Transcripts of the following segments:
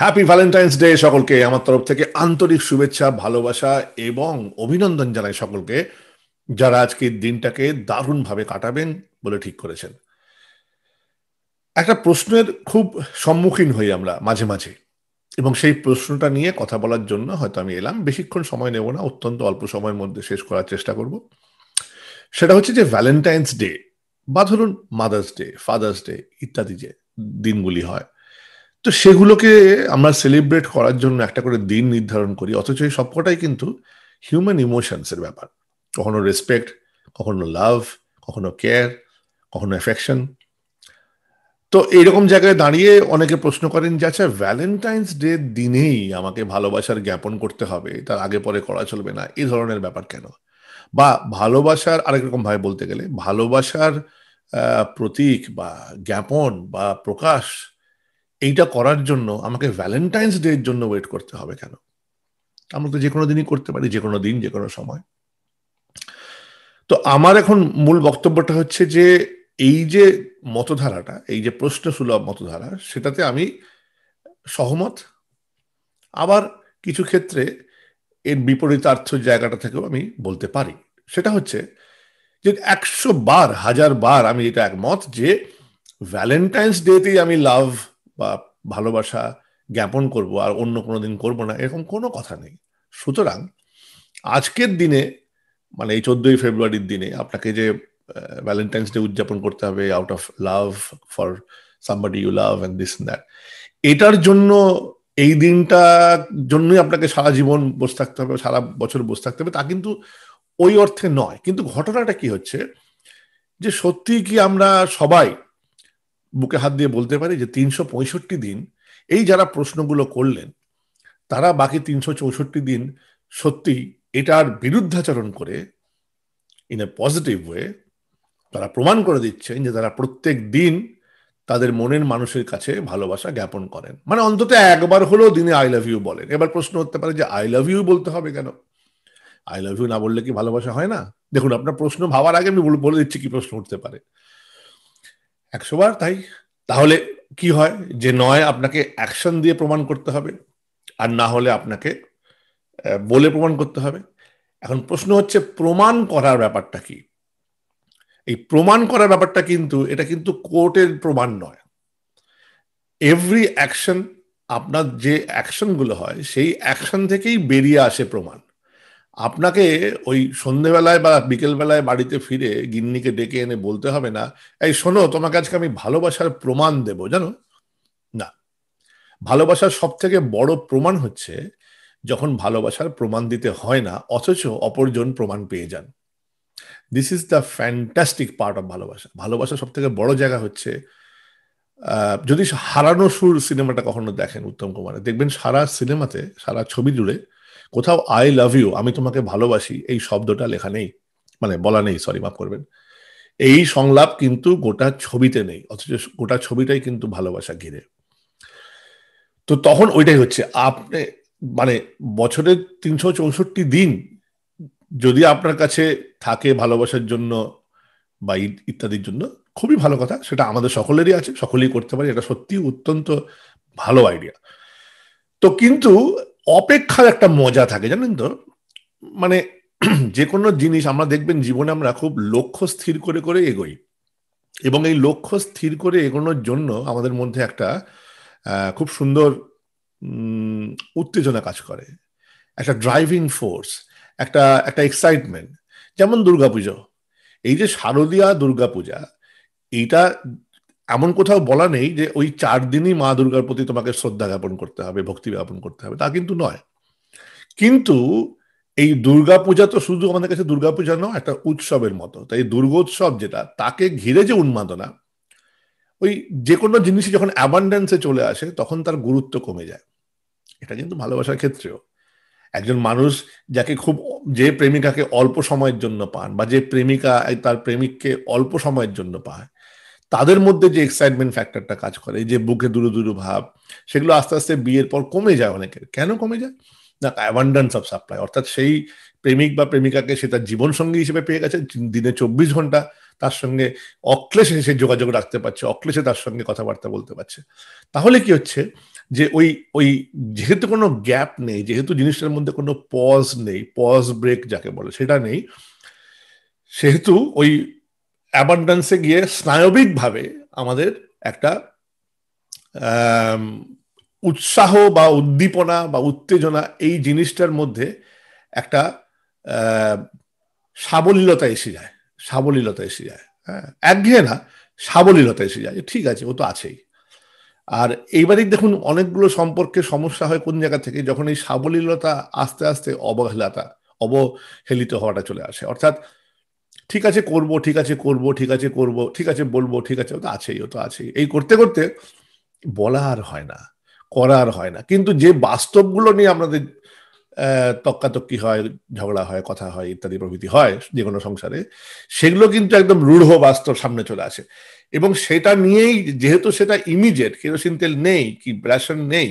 happy Valentine's day সকলকে আমার তরফ থেকে আন্তরিক শুভেচ্ছা ভালোবাসা এবং অভিনন্দন জানাই সকলকে যারা আজকের দিনটাকে দারুণভাবে কাটাবেন বলে ঠিক করেছেন একটা প্রশ্নের খুব সম্মুখীন হই আমরা মাঝে মাঝে এবং সেই প্রশ্নটা নিয়ে কথা বলার জন্য হয়তো আমি এলাম বেশিক্ষণ সময় নেব না অত্যন্ত অল্প সময়ের মধ্যে শেষ করার চেষ্টা করব সেটা হচ্ছে যে ভ্যালেন্টাইন্স ডে বা ধরুন মাদার্স ডে ফাদার্স ডে ইত্যাদি যে দিনগুলি হয় তো সেগুলোকে আমরা সেলিব্রেট করার জন্য একটা করে দিন নির্ধারণ করি অথচ এই সবকটাই কিন্তু হিউম্যান ইমোশনসের ব্যাপার কখনো রেসপেক্ট কখনো লাভ কখনো কেয়ার কখনো অ্যাফেকশন তো এইরকম জায়গায় দাঁড়িয়ে অনেকে প্রশ্ন করেন যে আচ্ছা ভ্যালেন্টাইন্স ডে দিনেই আমাকে ভালোবাসার জ্ঞাপন করতে হবে তার আগে পরে করা চলবে না এই ধরনের ব্যাপার কেন বা ভালোবাসার আরেক রকম ভাবে বলতে গেলে ভালোবাসার প্রতীক বা জ্ঞাপন বা প্রকাশ এইটা করার জন্য আমাকে ভ্যালেন্টাইন্স ডে এর জন্য ওয়েট করতে হবে কেন আমরা তো যে কোনো দিনই করতে পারি যে কোনো দিন যে কোনো সময় তো আমার এখন মূল বক্তব্যটা হচ্ছে যে এই যে মতধারাটা এই যে প্রশ্ন সুলভ মতধারা সেটাতে আমি সহমত আবার কিছু ক্ষেত্রে এর বিপরীতার্থ জায়গাটা থেকেও আমি বলতে পারি সেটা হচ্ছে যে একশো বার হাজার বার আমি এটা একমত যে ভ্যালেন্টাইন্স ডেতেই আমি লাভ বা ভালোবাসা জ্ঞাপন করব আর অন্য কোনো দিন করবো না এরকম কোনো কথা নেই সুতরাং আজকের দিনে মানে এই চোদ্দই ফেব্রুয়ারির দিনে আপনাকে যে ভ্যালেন্টাইন্স ডে উদযাপন করতে হবে out of love for somebody you love and this that এটার জন্য এই দিনটা জন্যই আপনাকে সারা জীবন বসে থাকতে হবে সারা বছর বসে থাকতে হবে তা কিন্তু ওই অর্থে নয় কিন্তু ঘটনাটা কি হচ্ছে যে সত্যি কি আমরা সবাই বুকে হাত দিয়ে বলতে পারি যে তিনশো পঁয়ষট্টি দিন এই যারা প্রশ্নগুলো করলেন তারা বাকি তিনশো চৌষট্টি দিন সত্যি এটার বিরুদ্ধাচরণ করে ইন এ পজিটিভ ওয়ে তারা প্রমাণ করে দিচ্ছেন যে তারা প্রত্যেক দিন তাদের মনের মানুষের কাছে ভালোবাসা জ্ঞাপন করেন মানে অন্তত একবার হলেও দিনে আই লাভ ইউ বলেন এবার প্রশ্ন হতে পারে যে আই লাভ ইউ বলতে হবে কেন আই লাভ ইউ না বললে কি ভালোবাসা হয় না দেখুন আপনার প্রশ্ন ভাবার আগে আমি বলে দিচ্ছি কি প্রশ্ন উঠতে পারে একশো বার তাই তাহলে কি হয় যে নয় আপনাকে অ্যাকশন দিয়ে প্রমাণ করতে হবে আর না হলে আপনাকে বলে প্রমাণ করতে হবে এখন প্রশ্ন হচ্ছে প্রমাণ করার ব্যাপারটা কি এই প্রমাণ করার ব্যাপারটা কিন্তু এটা কিন্তু কোর্টের প্রমাণ নয় এভরি অ্যাকশন আপনার যে অ্যাকশনগুলো হয় সেই অ্যাকশন থেকেই বেরিয়ে আসে প্রমাণ আপনাকে ওই সন্ধেবেলায় বা বিকেলবেলায় বাড়িতে ফিরে গিন্নিকে ডেকে এনে বলতে হবে না এই শোনো তোমাকে আজকে আমি ভালোবাসার প্রমাণ দেব জানো না ভালোবাসার সব থেকে বড় প্রমাণ হচ্ছে যখন ভালোবাসার প্রমাণ দিতে হয় না অথচ অপরজন প্রমাণ পেয়ে যান this is the fantastic part of ভালোবাসা ভালোবাসা সব থেকে বড় জায়গা হচ্ছে যদি হারানো সুর সিনেমাটা কখনো দেখেন উত্তম কুমারে দেখবেন সারা সিনেমাতে সারা ছবি জুড়ে কোথাও আই লাভ ইউ আমি তোমাকে ভালোবাসি এই শব্দটা লেখা নেই মানে বলা নেই সরি মাফ করবেন এই সংলাপ কিন্তু গোটা ছবিতে নেই অথচ গোটা ছবিটাই কিন্তু ভালোবাসা ঘিরে তো তখন ওইটাই হচ্ছে আপনি মানে বছরের তিনশো চৌষট্টি দিন যদি আপনার কাছে থাকে ভালোবাসার জন্য বা ইত্যাদির জন্য খুবই ভালো কথা সেটা আমাদের সকলেরই আছে সকলেই করতে পারি এটা সত্যি অত্যন্ত ভালো আইডিয়া তো কিন্তু অপেক্ষার একটা মজা থাকে জানেন তো মানে যে কোনো জিনিস আমরা দেখবেন জীবনে আমরা খুব লক্ষ্য স্থির করে করে এগোই এবং এই লক্ষ্য স্থির করে এগোনোর জন্য আমাদের মধ্যে একটা খুব সুন্দর উত্তেজনা কাজ করে একটা ড্রাইভিং ফোর্স একটা একটা এক্সাইটমেন্ট যেমন দুর্গাপুজো এই যে শারদীয়া দুর্গাপূজা এইটা এমন কোথাও বলা নেই যে ওই চার দিনই মা দুর্গার প্রতি তোমাকে শ্রদ্ধা জ্ঞাপন করতে হবে ভক্তি জ্ঞাপন করতে হবে তা কিন্তু নয় কিন্তু এই দুর্গাপূজা তো শুধু আমাদের কাছে দুর্গাপূজা নয় একটা উৎসবের মতো তাই দুর্গোৎসব যেটা তাকে ঘিরে যে উন্মাদনা ওই যে কোনো জিনিসই যখন অ্যাবান্ডেন্সে চলে আসে তখন তার গুরুত্ব কমে যায় এটা কিন্তু ভালোবাসার ক্ষেত্রেও একজন মানুষ যাকে খুব যে প্রেমিকাকে অল্প সময়ের জন্য পান বা যে প্রেমিকা তার প্রেমিককে অল্প সময়ের জন্য পায় তাদের মধ্যে যে এক্সাইটমেন্ট ফ্যাক্টরটা কাজ করে যে বুকে দূরে দূরে ভাব সেগুলো আস্তে আস্তে বিয়ের পর কমে যায় অনেকের কেন কমে যায় না অ্যাবান্ডান্স অফ সাপ্লাই অর্থাৎ সেই প্রেমিক বা প্রেমিকাকে সে তার জীবনসঙ্গী হিসেবে পেয়ে গেছে দিনে চব্বিশ ঘন্টা তার সঙ্গে অক্লেশে সে যোগাযোগ রাখতে পারছে অক্লেশে তার সঙ্গে কথাবার্তা বলতে পারছে তাহলে কি হচ্ছে যে ওই ওই যেহেতু কোনো গ্যাপ নেই যেহেতু জিনিসটার মধ্যে কোনো পজ নেই পজ ব্রেক যাকে বলে সেটা নেই সেহেতু ওই অ্যাবান্ডান্সে গিয়ে স্নায়বিকভাবে আমাদের একটা উৎসাহ বা উদ্দীপনা বা উত্তেজনা এই জিনিসটার মধ্যে একটা সাবলীলতা এসে যায় সাবলীলতা এসে যায় হ্যাঁ একঘেয়ে না সাবলীলতা এসে যায় ঠিক আছে ও তো আছেই আর এইবারই দেখুন অনেকগুলো সম্পর্কে সমস্যা হয় কোন জায়গা থেকে যখন এই সাবলীলতা আস্তে আস্তে অবহেলাতা অবহেলিত হওয়াটা চলে আসে অর্থাৎ ঠিক আছে করব ঠিক আছে করব ঠিক আছে করব ঠিক আছে বলবো ঠিক আছে ও তো আছেই ও তো আছেই এই করতে করতে বলা আর হয় না করার হয় না কিন্তু যে বাস্তবগুলো নিয়ে আমাদের তক্কাতক্কি হয় ঝগড়া হয় কথা হয় ইত্যাদি প্রভৃতি হয় যে কোনো সংসারে সেগুলো কিন্তু একদম রূঢ় বাস্তব সামনে চলে আসে এবং সেটা নিয়েই যেহেতু সেটা ইমিডিয়েট কেরোসিন তেল নেই কি ব্রাশন নেই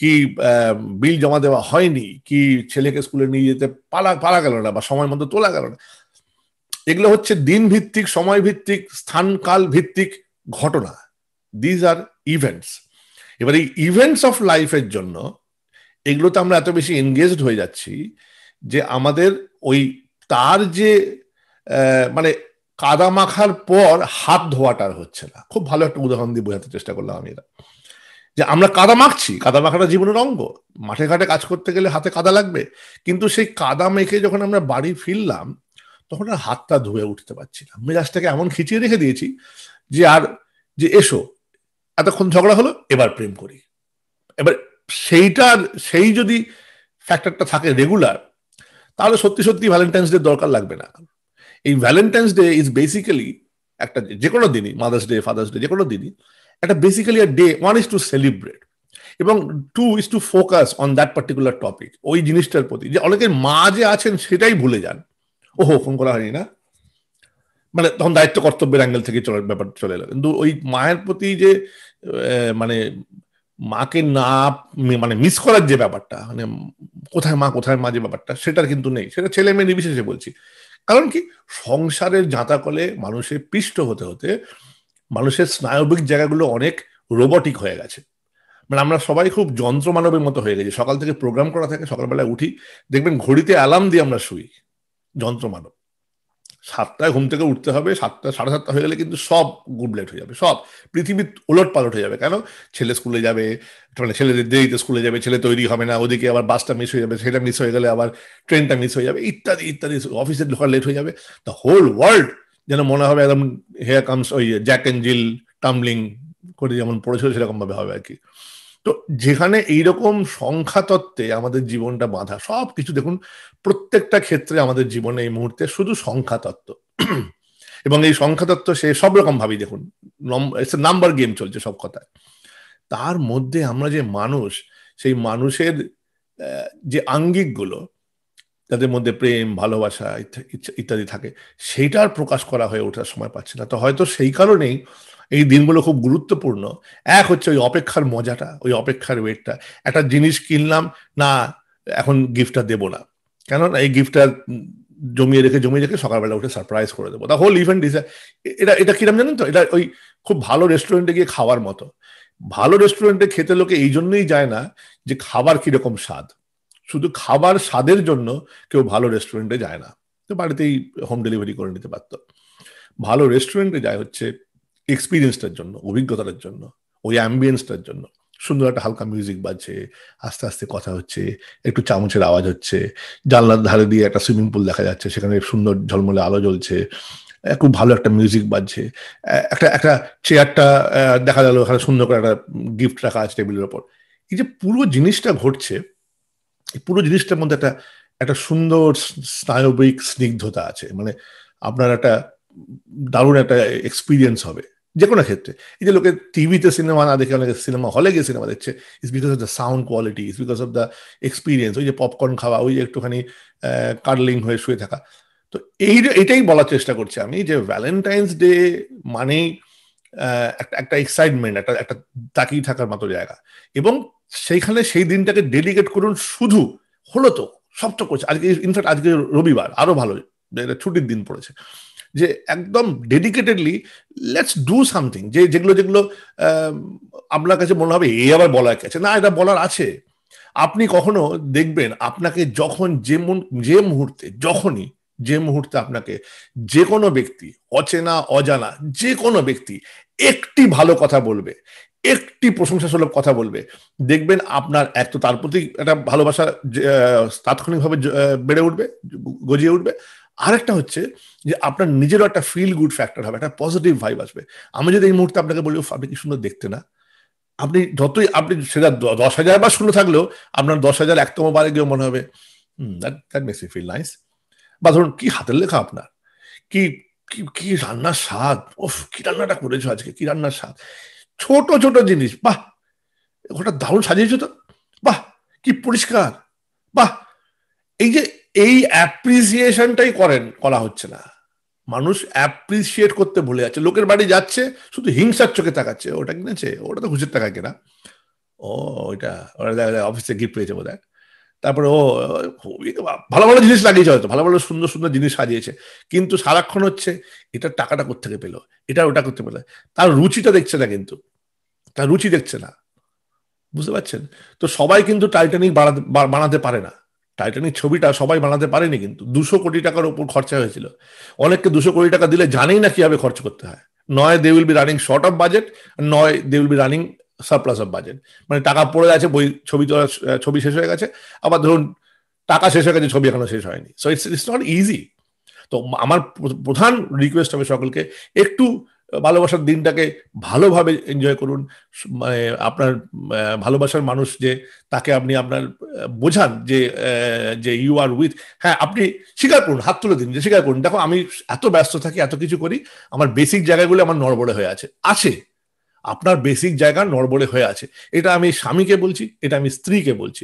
কি বিল জমা দেওয়া হয়নি কি ছেলেকে স্কুলে নিয়ে যেতে পালা পারা গেল না বা সময় মতো তোলা গেল না এগুলো হচ্ছে দিন ভিত্তিক সময় ভিত্তিক স্থান কাল ভিত্তিক ঘটনা দিজ আর ইভেন্টস এবার এই ইভেন্টস অফ লাইফের জন্য এগুলোতে আমরা এত বেশি এনগেজড হয়ে যাচ্ছি যে আমাদের ওই তার যে মানে কাদা মাখার পর হাত ধোয়াটার হচ্ছে না খুব ভালো একটা উদাহরণ দিয়ে বোঝাতে চেষ্টা করলাম আমি এটা যে আমরা কাদা মাখছি কাদা মাখাটা জীবনের অঙ্গ মাঠে ঘাটে কাজ করতে গেলে হাতে কাদা লাগবে কিন্তু সেই কাদা মেখে যখন আমরা বাড়ি ফিরলাম তখন আর হাতটা ধুয়ে উঠতে পারছি না মেজাজটাকে এমন খিচিয়ে রেখে দিয়েছি যে আর যে এসো এতক্ষণ ঝগড়া হলো এবার প্রেম করি এবার সেইটার সেই যদি ফ্যাক্টরটা থাকে রেগুলার তাহলে সত্যি সত্যি ভ্যালেন্টাইন্স ডে দরকার লাগবে না এই ভ্যালেন্টাইন্স ডে ইজ বেসিক্যালি একটা যে কোনো দিনই মাদার্স ডে ফাদার্স ডে যে কোনো দিনই একটা basically uh day one is to celebrate এবং two is to focus on that particular topic ওই জিনিসটার প্রতি যে অনেকের মা যে আছেন সেটাই ভুলে যান ও ফোন করা হয়নি না মানে তখন দায়িত্ব কর্তব্যের অ্যাঙ্গেল থেকে চলে ব্যাপার চলে এলো কিন্তু ওই মায়ের প্রতি যে মানে মাকে না মানে মিস করার যে ব্যাপারটা মানে কোথায় মা কোথায় মা যে ব্যাপারটা সেটার কিন্তু নেই সেটা ছেলে মেয়ে নির্বিশেষে বলছি কারণ কি সংসারের জাঁতাকলে মানুষের পিষ্ট হতে হতে মানুষের স্নায়বিক জায়গাগুলো অনেক রোবটিক হয়ে গেছে মানে আমরা সবাই খুব যন্ত্র মানবের মতো হয়ে গেছি সকাল থেকে প্রোগ্রাম করা থাকে সকালবেলায় উঠি দেখবেন ঘড়িতে অ্যালার্ম দিয়ে আমরা শুই মানব সাতটায় ঘুম থেকে উঠতে হবে সাতটা সাড়ে সাতটা হয়ে গেলে কিন্তু সব গুবলেট হয়ে যাবে সব পৃথিবীর ওলট পালট হয়ে যাবে কেন ছেলে স্কুলে যাবে মানে ছেলেদের দেরিতে স্কুলে যাবে ছেলে তৈরি হবে না ওদিকে আবার বাসটা মিস হয়ে যাবে সেটা মিস হয়ে গেলে আবার ট্রেনটা মিস হয়ে যাবে ইত্যাদি ইত্যাদি অফিসে ঢোকা লেট হয়ে যাবে দ্য হোল ওয়ার্ল্ড যেন মনে হবে একদম হেয়ার কামস ওই জ্যাক অ্যান্ড জিল টামলিং করে যেমন পড়েছিল সেরকম ভাবে হবে আর কি তো যেখানে এইরকম সংখ্যাতত্ত্বে আমাদের জীবনটা বাঁধা সব কিছু দেখুন প্রত্যেকটা ক্ষেত্রে আমাদের জীবনে এই মুহূর্তে শুধু সংখ্যাতত্ত্ব এবং এই সংখ্যাতত্ত্ব সে সব রকম ভাবেই দেখুন নাম্বার গেম চলছে সব কথায় তার মধ্যে আমরা যে মানুষ সেই মানুষের যে আঙ্গিকগুলো তাদের মধ্যে প্রেম ভালোবাসা ইত্যাদি থাকে সেইটার প্রকাশ করা হয়ে ওঠার সময় পাচ্ছে না তো হয়তো সেই কারণেই এই দিনগুলো খুব গুরুত্বপূর্ণ এক হচ্ছে ওই অপেক্ষার মজাটা ওই অপেক্ষার ওয়েটটা একটা জিনিস কিনলাম না এখন গিফটটা দেবো না কেননা এই গিফটটা জমিয়ে রেখে জমিয়ে রেখে সকালবেলা উঠে সারপ্রাইজ করে দেবো দা হোল ইভেন্ট ইস এটা এটা কিরম জানেন তো এটা ওই খুব ভালো রেস্টুরেন্টে গিয়ে খাওয়ার মতো ভালো রেস্টুরেন্টে খেতে লোকে এই জন্যই যায় না যে খাবার কিরকম স্বাদ শুধু খাবার স্বাদের জন্য কেউ ভালো রেস্টুরেন্টে যায় না তো বাড়িতেই হোম ডেলিভারি করে নিতে পারত ভালো রেস্টুরেন্টে যায় হচ্ছে এক্সপিরিয়েন্সটার জন্য অভিজ্ঞতাটার জন্য ওই অ্যাম্বিয়েন্সটার জন্য সুন্দর একটা হালকা মিউজিক বাজছে আস্তে আস্তে কথা হচ্ছে একটু চামচের আওয়াজ হচ্ছে জানলার ধারে দিয়ে একটা সুইমিং পুল দেখা যাচ্ছে সেখানে সুন্দর ঝলমলে আলো জ্বলছে খুব ভালো একটা মিউজিক বাজছে একটা একটা চেয়ারটা দেখা গেল ওখানে সুন্দর করে একটা গিফট রাখা আছে টেবিলের ওপর এই যে পুরো জিনিসটা ঘটছে পুরো জিনিসটার মধ্যে একটা একটা সুন্দর স্নায়বিক স্নিগ্ধতা আছে মানে আপনার একটা দারুণ একটা এক্সপিরিয়েন্স হবে যে কোনো ক্ষেত্রে এই যে লোকে টিভিতে সিনেমা না দেখে অনেকে সিনেমা হলে গিয়ে সিনেমা দেখছে is because of the sound quality is because of the experience ওই যে পপকর্ন খাওয়া ওই যে একটুখানি কার্লিং হয়ে শুয়ে থাকা তো এই এটাই বলার চেষ্টা করছি আমি যে ভ্যালেন্টাইন্স ডে মানেই একটা একটা এক্সাইটমেন্ট একটা একটা তাকিয়ে থাকার মতো জায়গা এবং সেইখানে সেই দিনটাকে ডেডিকেট করুন শুধু হলো তো সব তো করছে আজকে ইনফ্যাক্ট আজকে রবিবার আরো ভালো ছুটির দিন পড়েছে যে একদম ডেডিকেটেডলি লেটস ডু সামথিং যে যেগুলো যেগুলো আপনার কাছে মনে হবে এই আবার বলার কাছে না এটা বলার আছে আপনি কখনো দেখবেন আপনাকে যখন যে মন যে মুহূর্তে যখনই যে মুহূর্তে আপনাকে যে কোনো ব্যক্তি অচেনা অজানা যে কোনো ব্যক্তি একটি ভালো কথা বলবে একটি প্রশংসাসূলক কথা বলবে দেখবেন আপনার এক তো তার প্রতি একটা ভালোবাসা তাৎক্ষণিকভাবে বেড়ে উঠবে গজিয়ে উঠবে আরেকটা হচ্ছে যে আপনার নিজেরও একটা ফিল গুড ফ্যাক্টর হবে একটা পজিটিভ ভাইব আসবে আমি যদি এই মুহূর্তে আপনাকে বলি আপনি কি সুন্দর দেখতে না আপনি যতই আপনি সেটা দশ হাজার বা শুনে থাকলেও আপনার দশ হাজার একতম বারে গিয়েও মনে হবে দ্যাট দ্যাট ফিল নাইস বা ধরুন কি হাতের লেখা আপনার কি কি কি রান্নার স্বাদ ও কি রান্নাটা করেছো আজকে কি রান্নার স্বাদ ছোট ছোট জিনিস বাহ ওটা দারুণ সাজিয়েছো তো বাহ কি পরিষ্কার বাহ এই যে এই অ্যাপ্রিসিয়েশনটাই করেন করা হচ্ছে না মানুষ অ্যাপ্রিসিয়েট করতে ভুলে যাচ্ছে লোকের বাড়ি যাচ্ছে শুধু হিংসার চোখে তাকাচ্ছে ওটা কিনেছে ওটা তো ঘুষের টাকা কেনা ও ওইটা ওটা অফিসে গিফট পেয়েছে বোধ তারপরে ও ভালো ভালো জিনিস লাগিয়েছে হয়তো ভালো ভালো সুন্দর সুন্দর জিনিস সাজিয়েছে কিন্তু সারাক্ষণ হচ্ছে এটা টাকাটা কোথেকে পেলো এটা ওটা করতে পেলো তার রুচিটা দেখছে না কিন্তু তার রুচি দেখছে না বুঝতে পারছেন তো সবাই কিন্তু টাইটানিক বানাতে বানাতে পারে না টাইটানিক ছবিটা সবাই বানাতে পারেনি কিন্তু দুশো কোটি টাকার উপর খরচা হয়েছিল অনেককে দুশো কোটি টাকা দিলে জানেই না কিভাবে খরচ করতে হয় নয় they will be running short of budget নয় they will be running surplus of budget মানে টাকা পড়ে আছে বই ছবি তোলা ছবি শেষ হয়ে গেছে আবার ধরুন টাকা শেষ হয়ে গেছে ছবি এখনো শেষ হয়নি so it's it's not easy তো আমার প্রধান রিকোয়েস্ট হবে সকলকে একটু ভালোবাসার দিনটাকে ভালোভাবে এনজয় করুন মানে আপনার ভালোবাসার মানুষ যে তাকে আপনি আপনার বোঝান যে যে ইউ আর উইথ হ্যাঁ আপনি স্বীকার করুন হাত তুলে দিন যে স্বীকার করুন দেখো আমি এত ব্যস্ত থাকি এত কিছু করি আমার বেসিক জায়গাগুলো আমার নড়বড়ে হয়ে আছে আছে আপনার বেসিক জায়গা নড়বড়ে হয়ে আছে এটা আমি স্বামীকে বলছি এটা আমি স্ত্রীকে বলছি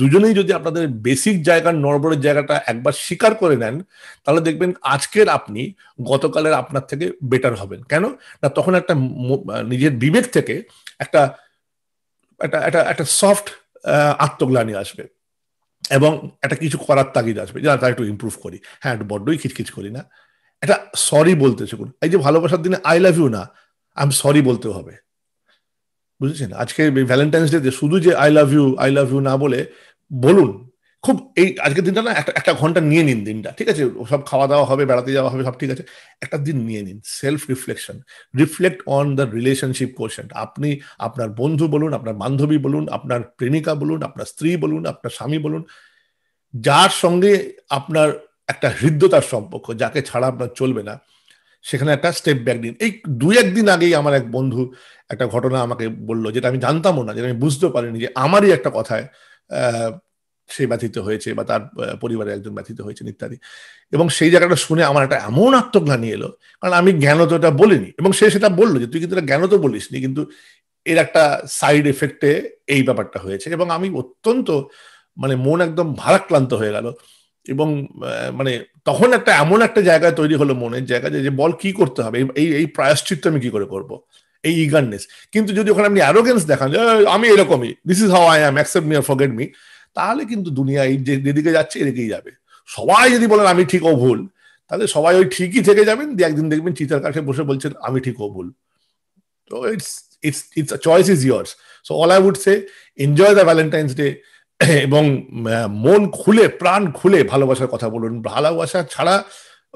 দুজনেই যদি আপনাদের বেসিক জায়গার নড়বড়ের জায়গাটা একবার স্বীকার করে নেন তাহলে দেখবেন আজকের আপনি গতকালের আপনার থেকে বেটার হবেন কেন না তখন একটা নিজের বিবেক থেকে একটা একটা একটা একটা সফট আত্মগ্লানি আসবে এবং একটা কিছু করার তাগিদ আসবে যে তা একটু ইম্প্রুভ করি হ্যাঁ একটু বড্ডই খিচখিচ করি না এটা সরি বলতে শিখুন এই যে ভালোবাসার দিনে আই লাভ ইউ না আই এম সরি বলতে হবে বুঝেছেন আজকে ভ্যালেন্টাইন্স ডে শুধু যে I love you I love you না বলে বলুন খুব এই আজকের দিনটা না একটা একটা ঘন্টা নিয়ে নিন দিনটা ঠিক আছে সব খাওয়া দাওয়া হবে বেড়াতে যাওয়া হবে সব ঠিক আছে একটা দিন নিয়ে নিন self reflection reflect on the relationship question আপনি আপনার বন্ধু বলুন আপনার বান্ধবী বলুন আপনার প্রেমিকা বলুন আপনার স্ত্রী বলুন আপনার স্বামী বলুন যার সঙ্গে আপনার একটা হৃদ্যতার সম্পর্ক যাকে ছাড়া আপনার চলবে না সেখানে একটা স্টেপ ব্যাক দিন এই দু একদিন আগেই আমার এক বন্ধু একটা ঘটনা আমাকে বললো যেটা আমি জানতামও না যেটা আমি বুঝতেও পারিনি যে আমারই একটা কথায় সে ব্যথিত হয়েছে বা তার পরিবারে একজন ব্যথিত হয়েছেন ইত্যাদি এবং সেই জায়গাটা শুনে আমার একটা এমন আত্মগ্লানি এলো কারণ আমি জ্ঞান তো এটা বলিনি এবং সে সেটা বললো যে তুই কিন্তু এটা জ্ঞান তো বলিসনি কিন্তু এর একটা সাইড এফেক্টে এই ব্যাপারটা হয়েছে এবং আমি অত্যন্ত মানে মন একদম ভারাক্লান্ত হয়ে গেল এবং মানে তখন একটা এমন একটা জায়গায় তৈরি হলো মনের জায়গা যে বল কি করতে হবে এই এই প্রায়শ্চিত্ত আমি কি করে করব এই ইগারনেস কিন্তু যদি ওখানে আপনি অ্যারোগেন্স দেখান যে আমি এরকমই this is how I am accept me আর ফরগেট মি তাহলে কিন্তু দুনিয়া এই যে যেদিকে যাচ্ছে এদিকেই যাবে সবাই যদি বলেন আমি ঠিক ও ভুল তাহলে সবাই ওই ঠিকই থেকে যাবেন দিয়ে একদিন দেখবেন চিতার কাছে বসে বলছেন আমি ঠিক ও ভুল তো it's it's it's choice is yours so all I would say enjoy the Valentine's day এবং মন খুলে প্রাণ খুলে ভালোবাসার কথা বলুন ভালোবাসা ছাড়া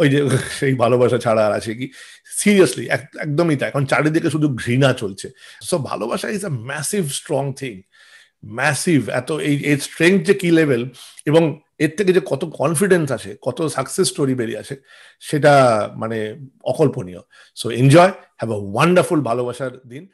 ওই যে সেই ভালোবাসা ছাড়া আর আছে কি সিরিয়াসলি একদমই তাই এখন চারিদিকে শুধু ঘৃণা চলছে সো ভালোবাসা is a massive strong thing massive এত এই এর স্ট্রেংথ যে কি লেভেল এবং এর থেকে যে কত কনফিডেন্স আছে কত সাকসেস স্টোরি বেরিয়ে আসে সেটা মানে অকল্পনীয় so enjoy have a wonderful ভালোবাসার দিন